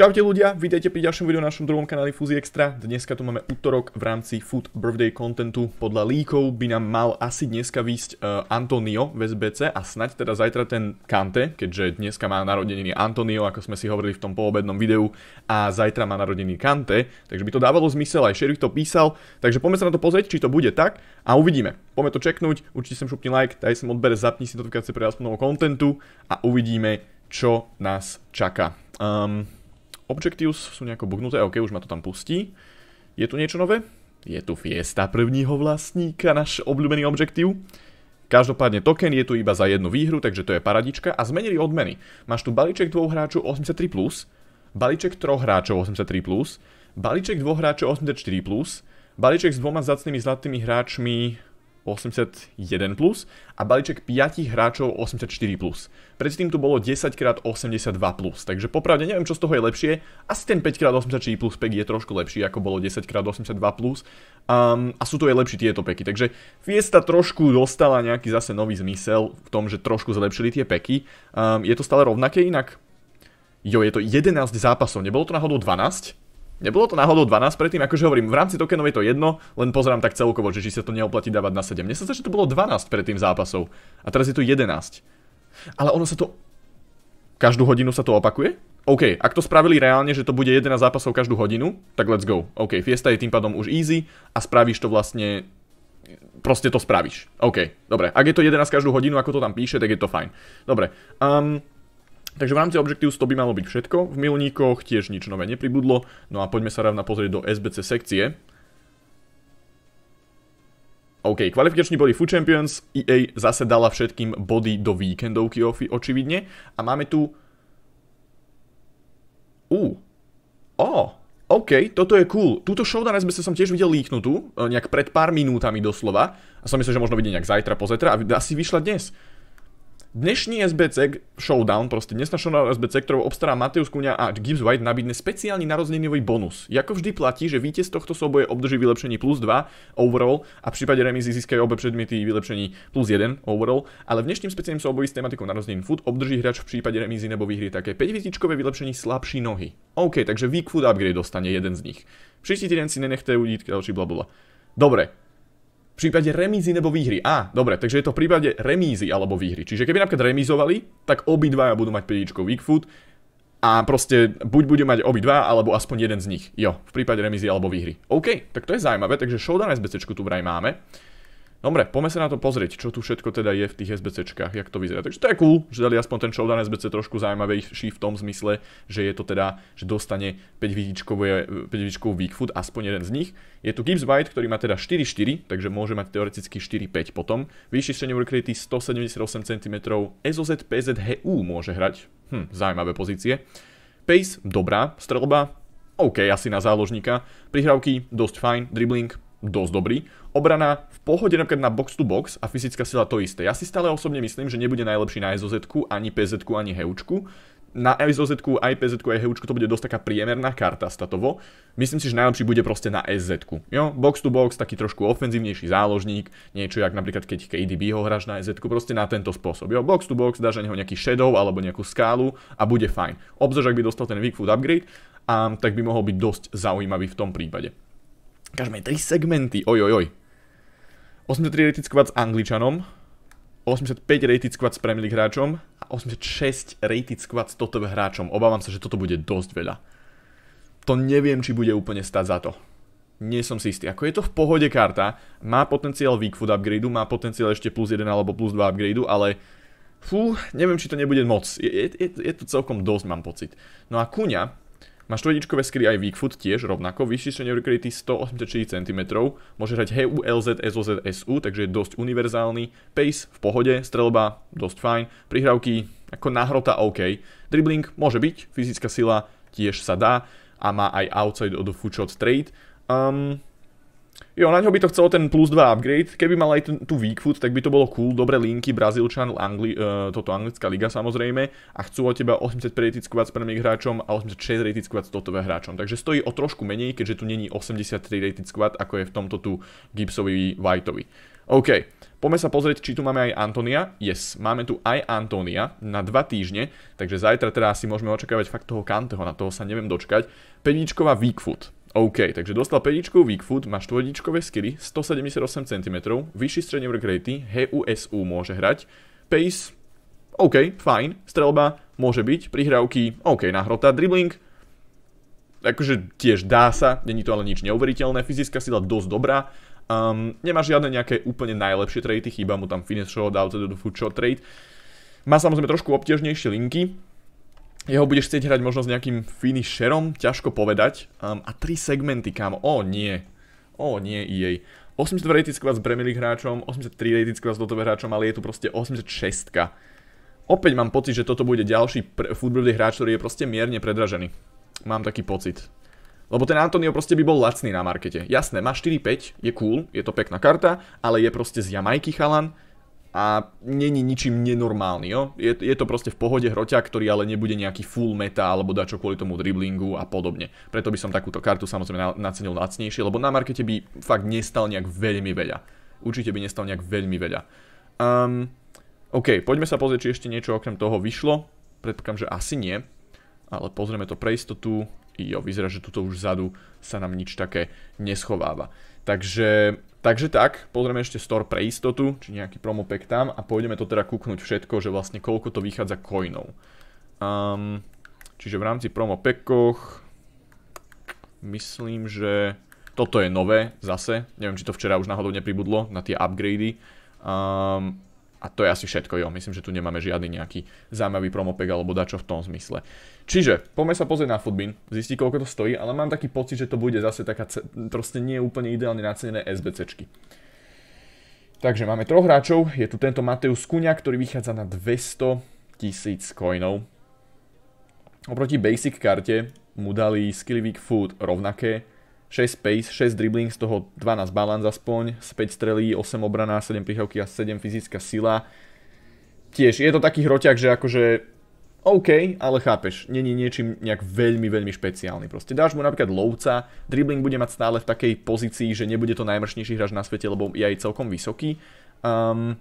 Čaute ľudia, vítejte pri ďalšom videu na našom druhom kanáli Fúzi Extra. Dneska tu máme útorok v rámci Food Birthday contentu. Podľa líkov by nám mal asi dneska výsť uh, Antonio v SBC a snaď teda zajtra ten Kante, keďže dneska má narodeniny Antonio, ako sme si hovorili v tom poobednom videu, a zajtra má narodeniny Kante, takže by to dávalo zmysel, aj Šerif to písal, takže poďme sa na to pozrieť, či to bude tak a uvidíme. Poďme to čeknúť, určite sem šupni like, daj sem odber, zapni si notifikácie pre aspoň nového kontentu a uvidíme, čo nás čaká. Um, Objectives sú nejako bugnuté, ok, už ma to tam pustí. Je tu niečo nové? Je tu fiesta prvního vlastníka, náš obľúbený objektív. Každopádne token je tu iba za jednu výhru, takže to je paradička a zmenili odmeny. Máš tu balíček dvou hráčov 83+, balíček troch hráčov 83+, balíček dvoch hráčov 84+, balíček s dvoma zacnými zlatými hráčmi 81 plus a balíček 5 hráčov 84 plus. Predtým tu bolo 10 x 82 plus, takže popravde neviem čo z toho je lepšie, asi ten 5 x 84 plus pack je trošku lepší ako bolo 10 x 82 plus um, a sú to aj lepší tieto peky, takže Fiesta trošku dostala nejaký zase nový zmysel v tom, že trošku zlepšili tie peky, um, je to stále rovnaké inak? Jo, je to 11 zápasov, nebolo to náhodou 12? Nebolo to náhodou 12 predtým, akože hovorím, v rámci tokenov je to jedno, len pozerám tak celkovo, že či sa to neoplatí dávať na 7. Mne sa že to bolo 12 predtým zápasov a teraz je tu 11. Ale ono sa to... Každú hodinu sa to opakuje? OK, ak to spravili reálne, že to bude 11 zápasov každú hodinu, tak let's go. OK, Fiesta je tým pádom už easy a spravíš to vlastne proste to spravíš. OK, dobre. Ak je to 11 každú hodinu, ako to tam píše, tak je to fajn. Dobre. Um, Takže v rámci Objective 100 by malo byť všetko, v milníkoch tiež nič nové nepribudlo, no a poďme sa rovna pozrieť do SBC sekcie. OK, kvalifikační body Food Champions, EA zase dala všetkým body do víkendovky očividne a máme tu... Ú, ó, oh. OK, toto je cool. Túto showdown SBC som tiež videl líknutú, e, nejak pred pár minútami doslova. A som myslel, že možno vidieť nejak zajtra, pozetra a asi vyšla dnes. Dnešný SBC Showdown, proste dnešná Showdown SBC, ktorou obstará Mateus Kunia a Gibbs White, nabídne speciálny narozeninový bonus. Jako vždy platí, že z tohto souboje obdrží vylepšení plus 2 overall a v prípade remízy získajú obe předměty vylepšení plus 1 overall, ale v dnešným speciálnym souboji s tematikou narozenin food obdrží hráč v prípade remízy nebo výhry také 5 hviezdičkové vylepšení slabší nohy. OK, takže Weak Food Upgrade dostane jeden z nich. Příští týden si nenechte udít, další blablabla. Dobre, v prípade remízy nebo výhry. Á, dobre, takže je to v prípade remízy alebo výhry. Čiže keby napríklad remízovali, tak obidvaja budú mať 5 foot a proste buď bude mať obidva, alebo aspoň jeden z nich. Jo, v prípade remízy alebo výhry. OK, tak to je zaujímavé, takže showdown SBC tu vraj máme. Dobre, poďme sa na to pozrieť, čo tu všetko teda je v tých SBCčkách, jak to vyzerá. Takže to je cool, že dali aspoň ten showdown SBC trošku zaujímavejší v tom zmysle, že je to teda, že dostane 5 vidičkovú eh, weak food, aspoň jeden z nich. Je tu Gibbs White, ktorý má teda 4-4, takže môže mať teoreticky 4-5 potom. Vyšší strenie workrity 178 cm, SOZ, PZ, HU môže hrať. Hm, zaujímavé pozície. Pace, dobrá, strelba, OK, asi na záložníka. Prihrávky, dosť fajn, dribbling, dosť dobrý. Obrana v pohode napríklad no na box to box a fyzická sila to isté. Ja si stále osobne myslím, že nebude najlepší na SOZ, ani PZ, ani Heučku. Na SOZ, aj PZ, aj Heučku to bude dosť taká priemerná karta statovo. Myslím si, že najlepší bude proste na SZ. Jo, box to box, taký trošku ofenzívnejší záložník, niečo jak napríklad keď KDB ho hráš na SZ, proste na tento spôsob. Jo, box to box, dáš na neho nejaký shadow alebo nejakú skálu a bude fajn. Obzor, ak by dostal ten Weak Food upgrade, a, tak by mohol byť dosť zaujímavý v tom prípade. Každé tri segmenty, ojojoj, oj, oj. 83 rated squad s Angličanom, 85 rated squad s Premier League hráčom a 86 rated squad s TOTV hráčom. Obávam sa, že toto bude dosť veľa. To neviem, či bude úplne stať za to. Nie som si istý. Ako je to v pohode karta, má potenciál food upgradeu, má potenciál ešte plus 1 alebo plus 2 upgradeu, ale fú, neviem, či to nebude moc. Je, je, je to celkom dosť, mám pocit. No a Kuňa, má štvedičkové skry aj foot tiež rovnako, vyššie kryty 184 cm, môže hrať HU, LZ, SOZ, SU, takže je dosť univerzálny. Pace v pohode, strelba dosť fajn, prihrávky ako náhrota OK. Dribbling môže byť, fyzická sila tiež sa dá a má aj outside od foot shot trade. Um, Jo, na ňo by to chcelo ten plus 2 upgrade. Keby mal aj tú weak tak by to bolo cool. Dobre linky, Brazílčan, Angli, uh, toto anglická liga samozrejme. A chcú od teba 85 ratingskú s prvým hráčom a 86 ratingskú s totové hráčom. Takže stojí o trošku menej, keďže tu není 83 rating ako je v tomto tu Gibbsovi Whiteovi. OK, poďme sa pozrieť, či tu máme aj Antonia. Yes, máme tu aj Antonia na 2 týždne, takže zajtra teda si môžeme očakávať fakt toho Kanteho, na toho sa neviem dočkať. Pevíčková weak OK, takže dostal 5 Weakfoot, má štvodičkové skilly, 178 cm, vyšší work rate, HUSU môže hrať, pace, OK, fajn, strelba, môže byť, prihrávky, OK, náhrota, dribbling, akože tiež dá sa, není to ale nič neuveriteľné, fyzická sila dosť dobrá, um, nemá žiadne nejaké úplne najlepšie trady, chýba mu tam finish shot, out do foot shot trade, má samozrejme trošku obťažnejšie linky, jeho budeš chcieť hrať možno s nejakým finisherom, ťažko povedať. Um, a tri segmenty, kam. O nie. O nie, jej. 82 rated squad s Premier hráčom, 83 rated squad s dotové hráčom, ale je tu proste 86 -ka. Opäť mám pocit, že toto bude ďalší futbalový hráč, ktorý je proste mierne predražený. Mám taký pocit. Lebo ten Antonio proste by bol lacný na markete. Jasné, má 4-5, je cool, je to pekná karta, ale je proste z Jamajky chalan, a není ničím nenormálny. Jo? Je, je to proste v pohode hroťa, ktorý ale nebude nejaký full meta alebo dačo kvôli tomu driblingu a podobne. Preto by som takúto kartu samozrejme nacenil lacnejšie, lebo na markete by fakt nestal nejak veľmi veľa. Určite by nestal nejak veľmi veľa. Um, OK, poďme sa pozrieť, či ešte niečo okrem toho vyšlo. Predpokladám, že asi nie. Ale pozrieme to pre istotu. Jo, vyzerá, že tuto už vzadu sa nám nič také neschováva. Takže Takže tak, pozrieme ešte store pre istotu, či nejaký promo pack tam a pôjdeme to teda kúknuť všetko, že vlastne koľko to vychádza coinov. Um, čiže v rámci promo packoch myslím, že toto je nové zase, neviem, či to včera už náhodou nepribudlo na tie upgrady. Um, a to je asi všetko, jo. Myslím, že tu nemáme žiadny nejaký zaujímavý promopek alebo dačo v tom zmysle. Čiže, poďme sa pozrieť na Foodbin, zistiť, koľko to stojí, ale mám taký pocit, že to bude zase taká, proste nie úplne ideálne nacenené SBCčky. Takže máme troch hráčov, je tu tento Mateus Kuňa, ktorý vychádza na 200 tisíc coinov. Oproti basic karte mu dali Skillivik Food rovnaké, 6 pace, 6 dribbling, z toho 12 balans aspoň, z 5 strelí, 8 obrana, 7 prichovky a 7 fyzická sila. Tiež je to taký hroťak, že akože OK, ale chápeš, není niečím nejak veľmi, veľmi špeciálny. Proste dáš mu napríklad lovca, dribbling bude mať stále v takej pozícii, že nebude to najmršnejší hráč na svete, lebo je aj celkom vysoký. Um,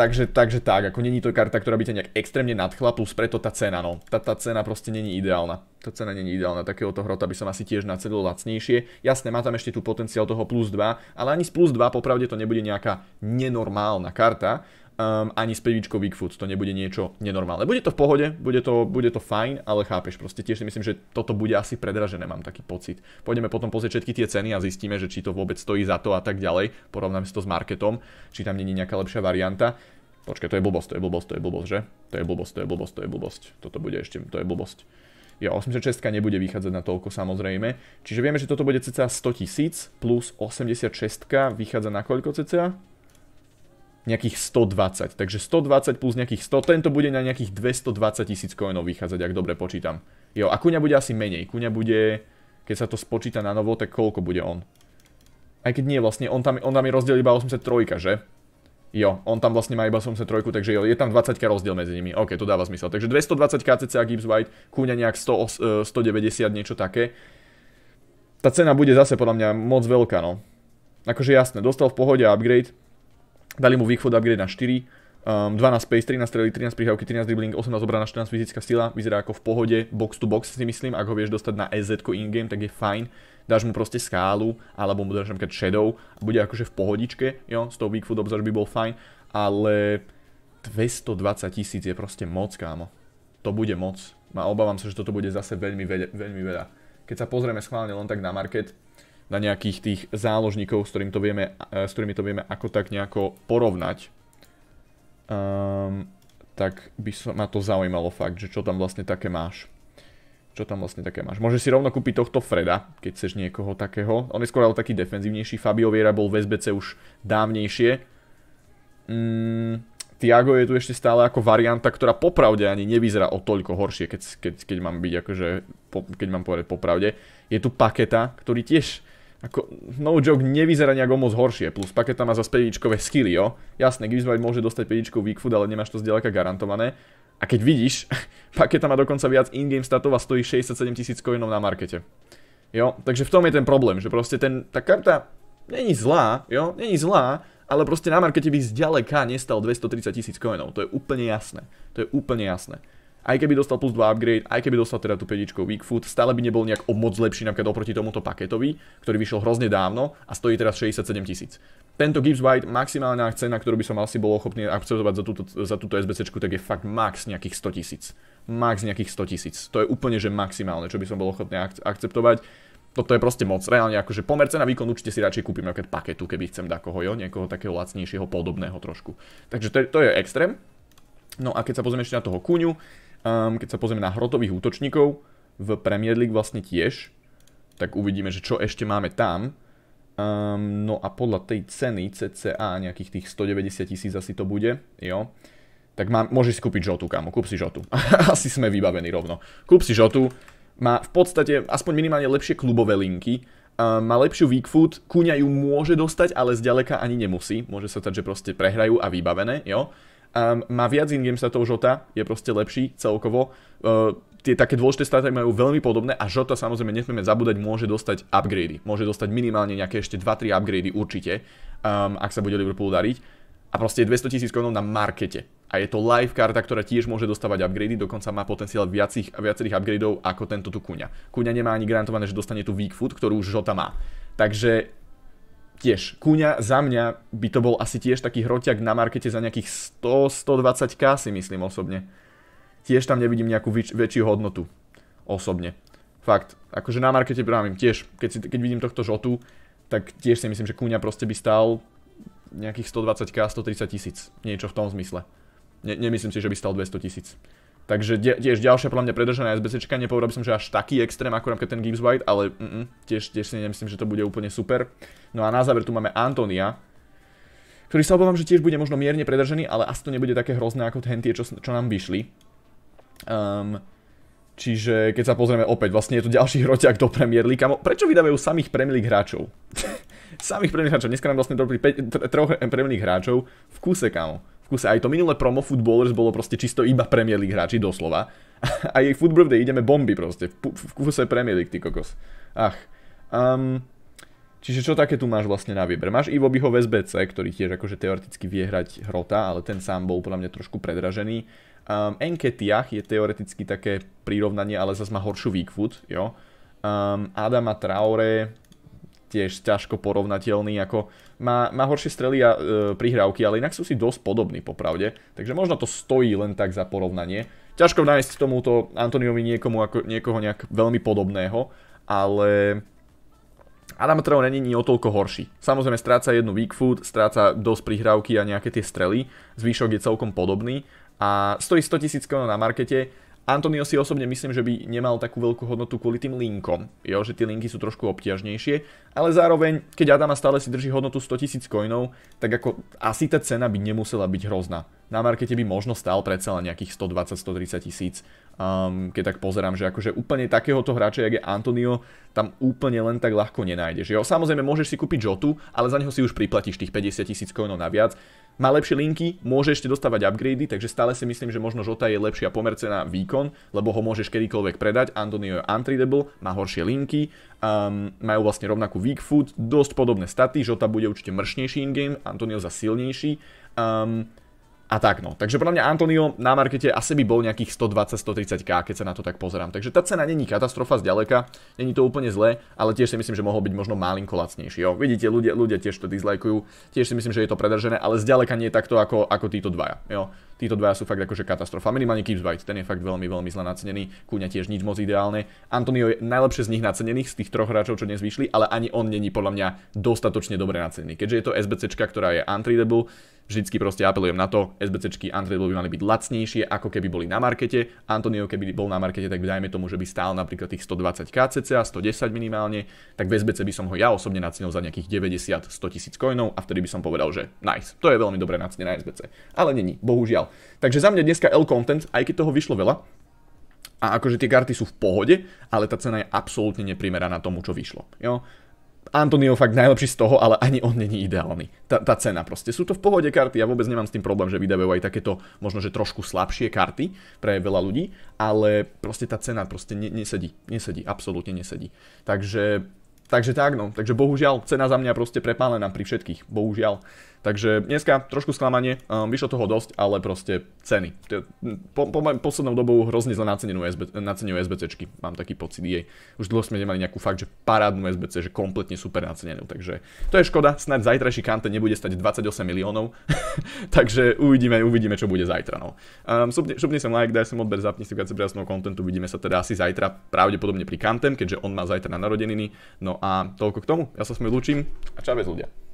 Takže, takže tak, ako není to karta, ktorá by ťa nejak extrémne nadchla, plus preto tá cena, no. Tá, tá cena proste není ideálna. Tá cena není ideálna, takéhoto hrota by som asi tiež nacedil lacnejšie. Jasné, má tam ešte tu potenciál toho plus 2, ale ani z plus 2 popravde to nebude nejaká nenormálna karta, um, ani s pivičkou Big To nebude niečo nenormálne. Bude to v pohode, bude to, bude to fajn, ale chápeš, proste tiež si myslím, že toto bude asi predražené, mám taký pocit. Pôjdeme potom pozrieť všetky tie ceny a zistíme, že či to vôbec stojí za to a tak ďalej. Porovnáme si to s marketom, či tam není nejaká lepšia varianta. Počkaj, to je blbosť, to je blbosť, to je blbosť, že? To je blbosť, to je blbosť, to je blbosť. Toto bude ešte, to je blbosť. Jo, 86 nebude vychádzať na toľko samozrejme. Čiže vieme, že toto bude cca 100 tisíc plus 86 vychádza na koľko cca? nejakých 120. Takže 120 plus nejakých 100, tento bude na nejakých 220 tisíc coinov vychádzať, ak dobre počítam. Jo, a kuňa bude asi menej. Kuňa bude, keď sa to spočíta na novo, tak koľko bude on? Aj keď nie, vlastne, on tam, on tam je rozdiel iba 803, že? Jo, on tam vlastne má iba 83, takže jo, je tam 20 rozdiel medzi nimi. OK, to dáva zmysel. Takže 220 KCC a Gibbs White, kuňa nejak 100, 190, e, niečo také. Tá cena bude zase podľa mňa moc veľká, no. Akože jasné, dostal v pohode upgrade, Dali mu východ upgrade na 4, Um, 12 pace, 13 strely, 13 prihrávky, 13 dribbling, 18 obrana, 14 fyzická sila, vyzerá ako v pohode, box to box si myslím, ak ho vieš dostať na EZ in-game, tak je fajn, dáš mu proste skálu, alebo mu dáš napríklad shadow, a bude akože v pohodičke, jo, s tou Bigfoot obzor by bol fajn, ale 220 tisíc je proste moc, kámo. To bude moc. A obávam sa, že toto bude zase veľmi veľa. Veľmi veľa. Keď sa pozrieme schválne len tak na market, na nejakých tých záložníkov, s, ktorým to vieme, eh, s ktorými to vieme ako tak nejako porovnať, um, tak by som, ma to zaujímalo fakt, že čo tam vlastne také máš. Čo tam vlastne také máš. Môžeš si rovno kúpiť tohto Freda, keď chceš niekoho takého. On je skôr ale taký defenzívnejší. Fabio Viera bol v SBC už dávnejšie. Mm, Tiago je tu ešte stále ako varianta, ktorá popravde ani nevyzerá o toľko horšie, keď, keď, keď mám byť akože, po, keď mám povedať popravde. Je tu Paketa, ktorý tiež ako, no joke, nevyzerá nejak o moc horšie, plus paketa má zase 5 skilly, jo. Jasné, Grisbite môže dostať 5 weak food, ale nemáš to zďaleka garantované. A keď vidíš, paketa má dokonca viac in-game statov a stojí 67 tisíc coinov na markete. Jo, takže v tom je ten problém, že proste ten, tá karta není zlá, jo, není zlá, ale proste na markete by zďaleka nestal 230 tisíc coinov, to je úplne jasné, to je úplne jasné aj keby dostal plus 2 upgrade, aj keby dostal teda tú 5 Weak Food, stále by nebol nejak o moc lepší napríklad oproti tomuto paketovi, ktorý vyšiel hrozne dávno a stojí teraz 67 tisíc. Tento Gibbs White, maximálna cena, ktorú by som asi bol ochopný akceptovať za túto, za túto SBC, tak je fakt max nejakých 100 tisíc. Max nejakých 100 tisíc. To je úplne, že maximálne, čo by som bol ochotný ak- akceptovať. Toto je proste moc. Reálne akože pomer cena výkon určite si radšej kúpim napríklad paketu, keby chcem dakoho, jo, niekoho takého lacnejšieho, podobného trošku. Takže to, to je extrém. No a keď sa pozrieme ešte na toho kuňu, Um, keď sa pozrieme na hrotových útočníkov, v Premier League vlastne tiež, tak uvidíme, že čo ešte máme tam. Um, no a podľa tej ceny CCA, nejakých tých 190 tisíc asi to bude, jo, tak má, môžeš kúpiť žotu, kamo, kúp si žotu. asi sme vybavení rovno. Kúp si žotu, má v podstate aspoň minimálne lepšie klubové linky, um, má lepšiu weak food, Kúňa ju môže dostať, ale zďaleka ani nemusí. Môže sa stať, že proste prehrajú a vybavené, jo. Um, má viac in-game statov Žota, je proste lepší celkovo. Uh, tie také dôležité staty majú veľmi podobné a Žota samozrejme nesmieme zabúdať, môže dostať upgrady. Môže dostať minimálne nejaké ešte 2-3 upgrady určite, um, ak sa bude Liverpoolu dariť. A proste je 200 tisíc konov na markete. A je to live karta, ktorá tiež môže dostávať upgrady, dokonca má potenciál viacich, viacerých upgradeov ako tento tu Kuňa. Kuňa nemá ani garantované, že dostane tú weak food, ktorú už Žota má. Takže tiež, Kúňa za mňa by to bol asi tiež taký hroťak na markete za nejakých 100-120k si myslím osobne. Tiež tam nevidím nejakú väč- väčšiu hodnotu. Osobne. Fakt. Akože na markete právim tiež, keď, si, keď vidím tohto žotu, tak tiež si myslím, že Kúňa proste by stal nejakých 120k, 130 tisíc. Niečo v tom zmysle. Ne, nemyslím si, že by stal 200 tisíc. Takže tiež ďalšia podľa mňa predržená SBCčka, nepovedal by som, že až taký extrém ako keď ten Gibbs White, ale tiež, si nemyslím, že to bude úplne super. No a na záver tu máme Antonia, ktorý sa obávam, že tiež bude možno mierne predržený, ale asi to nebude také hrozné ako ten tie, čo, nám vyšli. Ehm, čiže keď sa pozrieme opäť, vlastne je to ďalší hroťák do Premier League. Prečo vydávajú samých Premier League hráčov? samých Premier League hráčov. Dneska nám vlastne dobili troch Premier League hráčov v kuse, kamo kuse aj to minulé promo Footballers bolo proste čisto iba Premier League hráči, doslova. A jej Football Day ideme bomby proste, v, v kuse Premier League, ty kokos. Ach. Um, čiže čo také tu máš vlastne na výber? Máš Ivo Biho v SBC, ktorý tiež akože teoreticky vie hrať hrota, ale ten sám bol podľa mňa trošku predražený. Um, Enketiach je teoreticky také prirovnanie, ale zase má horšiu výkvut, jo. Um, Adama Traore, tiež ťažko porovnateľný, ako má, má horšie strely a e, prihrávky, ale inak sú si dosť podobní popravde, takže možno to stojí len tak za porovnanie. Ťažko nájsť tomuto Antoniovi niekomu ako, niekoho nejak veľmi podobného, ale Adam Traore není o toľko horší. Samozrejme stráca jednu weak food, stráca dosť prihrávky a nejaké tie strely, zvyšok je celkom podobný a stojí 100 tisíc na markete, Antonio si osobne myslím, že by nemal takú veľkú hodnotu kvôli tým linkom. Jo, že tie linky sú trošku obťažnejšie, ale zároveň, keď Adama stále si drží hodnotu 100 000 coinov, tak ako asi tá cena by nemusela byť hrozná. Na markete by možno stál predsa len nejakých 120-130 tisíc um, keď tak pozerám, že akože úplne takéhoto hráča, jak je Antonio, tam úplne len tak ľahko nenájdeš. Jo? Samozrejme, môžeš si kúpiť Jotu, ale za neho si už priplatíš tých 50 tisíc coinov naviac. Má lepšie linky, môže ešte dostávať upgrady, takže stále si myslím, že možno Žota je lepšia pomerce na výkon, lebo ho môžeš kedykoľvek predať. Antonio je untradeable, má horšie linky, um, majú vlastne rovnakú weak food, dosť podobné staty, Žota bude určite mršnejší in-game, Antonio za silnejší. Um, a tak no. Takže podľa mňa Antonio na markete asi by bol nejakých 120-130k, keď sa na to tak pozerám. Takže tá cena není katastrofa zďaleka, není to úplne zlé, ale tiež si myslím, že mohol byť možno malinko lacnejší. Jo. Vidíte, ľudia, ľudia tiež to dislajkujú, tiež si myslím, že je to predržené, ale zďaleka nie takto ako, ako títo dvaja. Jo. Títo dvaja sú fakt akože katastrofa. Minimálne Keeps White, ten je fakt veľmi, veľmi zle nacenený. Kúňa tiež nič moc ideálne. Antonio je najlepšie z nich nacenených, z tých troch hráčov, čo dnes vyšli, ale ani on není podľa mňa dostatočne dobre nacenený. Keďže je to SBCčka, ktorá je untradable, vždycky proste apelujem na to, SBCčky untradeable by mali byť lacnejšie, ako keby boli na markete. Antonio, keby bol na markete, tak dajme tomu, že by stál napríklad tých 120 a 110 minimálne, tak v SBC by som ho ja osobne nacenil za nejakých 90-100 tisíc coinov a vtedy by som povedal, že nice, to je veľmi dobré na SBC. Ale není, bohužiaľ. Takže za mňa dneska L-Content, aj keď toho vyšlo veľa, a akože tie karty sú v pohode, ale tá cena je absolútne neprimeraná tomu, čo vyšlo. Jo? Antonio fakt najlepší z toho, ale ani on není ideálny. Tá, tá cena proste. Sú to v pohode karty, ja vôbec nemám s tým problém, že vydávajú aj takéto možno, že trošku slabšie karty pre veľa ľudí, ale proste tá cena proste ne, nesedí. Nesedí, absolútne nesedí. Takže, takže tak no, takže bohužiaľ, cena za mňa proste prepálená pri všetkých, bohužiaľ. Takže dneska trošku sklamanie, um, vyšlo toho dosť, ale proste ceny. Po, po, po poslednou dobou hrozne zle nacenenú nacenujú SBCčky, mám taký pocit jej. Už dlho sme nemali nejakú fakt, že parádnu SBC, že kompletne super nacenenú, takže to je škoda, snad zajtrajší kante nebude stať 28 miliónov, takže uvidíme, uvidíme, čo bude zajtra. No. Um, ehm, šupni, sem like, daj sem odber, zapni si viacej brásneho kontentu, vidíme sa teda asi zajtra, pravdepodobne pri kantem, keďže on má zajtra na narodeniny. No a toľko k tomu, ja sa s vami a čavec ľudia.